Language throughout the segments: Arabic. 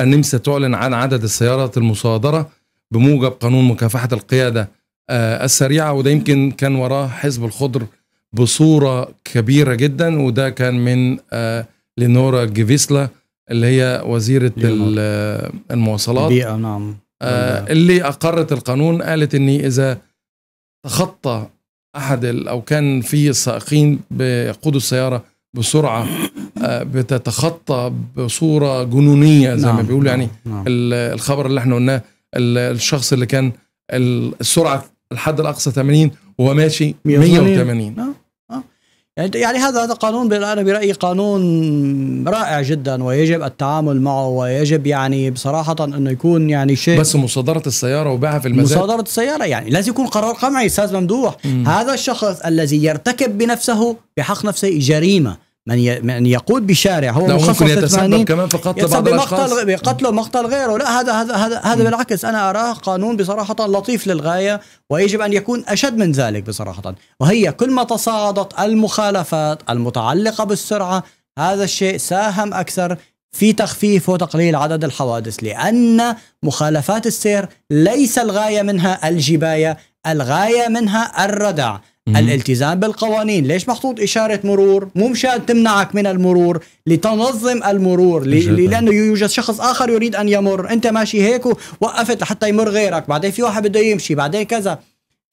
النمسا تعلن عن عدد السيارات المصادرة بموجب قانون مكافحة القيادة آه، السريعة وده يمكن كان وراه حزب الخضر بصورة كبيرة جدا وده كان من آه، لينورا جيفيسلا اللي هي وزيرة آه، المواصلات البيئة نعم اللي أقرت القانون قالت إن إذا تخطى أحد أو كان في السائقين بيقودوا السيارة بسرعة آه، بتتخطى بصوره جنونيه زي نعم ما بيقولوا نعم، يعني نعم الخبر اللي احنا قلناه الشخص اللي كان السرعه الحد الاقصى 80 وهو ماشي 180 نعم، نعم. يعني يعني هذا هذا قانون انا برايي قانون رائع جدا ويجب التعامل معه ويجب يعني بصراحه انه يكون يعني شيء بس مصادره السياره وبيعها في المزاد مصادره السياره يعني لازم يكون قرار قمعي استاذ ممدوح هذا الشخص الذي يرتكب بنفسه بحق نفسه جريمه من من يقود بشارع هو ممكن يتسبب كمان في قتل بعض الاشخاص بقتله مقتل غيره لا هذا هذا هذا هذا بالعكس انا اراه قانون بصراحه لطيف للغايه ويجب ان يكون اشد من ذلك بصراحه وهي كل ما تصاعدت المخالفات المتعلقه بالسرعه هذا الشيء ساهم اكثر في تخفيف وتقليل عدد الحوادث لان مخالفات السير ليس الغايه منها الجبايه الغايه منها الردع الالتزام بالقوانين ليش محطوط إشارة مرور مو مشان تمنعك من المرور لتنظم المرور لأنه يوجد شخص آخر يريد أن يمر أنت ماشي هيك ووقفت لحتى يمر غيرك بعدين في واحد بده يمشي بعدين كذا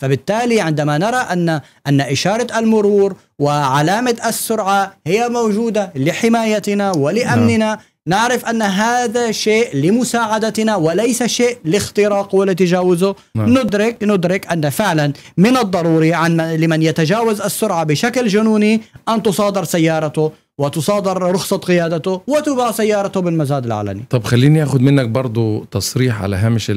فبالتالي عندما نرى أن أن إشارة المرور وعلامة السرعة هي موجودة لحمايتنا ولأمننا نعم. نعرف أن هذا شيء لمساعدتنا وليس شيء لاختراقه ولتجاوزه نعم. ندرك ندرك أن فعلا من الضروري عن لمن يتجاوز السرعة بشكل جنوني أن تصادر سيارته وتصادر رخصة قيادته وتباع سيارته بالمزاد العلني طب خليني أخذ منك برضو تصريح على هامش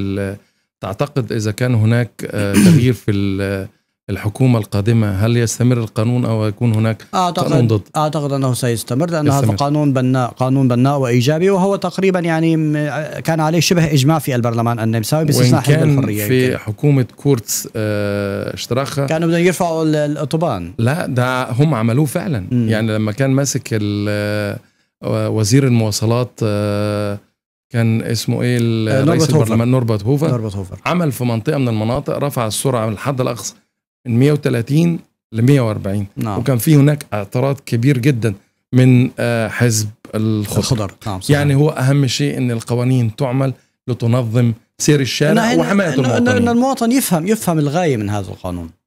تعتقد اذا كان هناك آه، تغيير في آه، الحكومة القادمة هل يستمر القانون أو يكون هناك أعتقد قانون ضد؟ أعتقد أنه سيستمر لأن يستمر. هذا قانون بناء قانون بناء وإيجابي وهو تقريبا يعني كان عليه شبه إجماع في البرلمان النمساوي باستثناء حزب الحرية في كان. حكومة كورتس اشتراخة آه، كانوا بدهم يرفعوا الأطبان لا ده هم عملوه فعلا م. يعني لما كان ماسك وزير المواصلات اه كان اسمه ايه آه، رئيس البرلمان نوربرت هوفر نوربرت هوفر عمل في منطقه من المناطق رفع السرعه من الحد الاقصى من 130 ل 140 نعم. وكان في هناك اعتراض كبير جدا من آه، حزب الخضر, الخضر. نعم صحيح. يعني هو اهم شيء ان القوانين تعمل لتنظم سير الشارع وحمايه المواطن ان المواطن يفهم يفهم الغايه من هذا القانون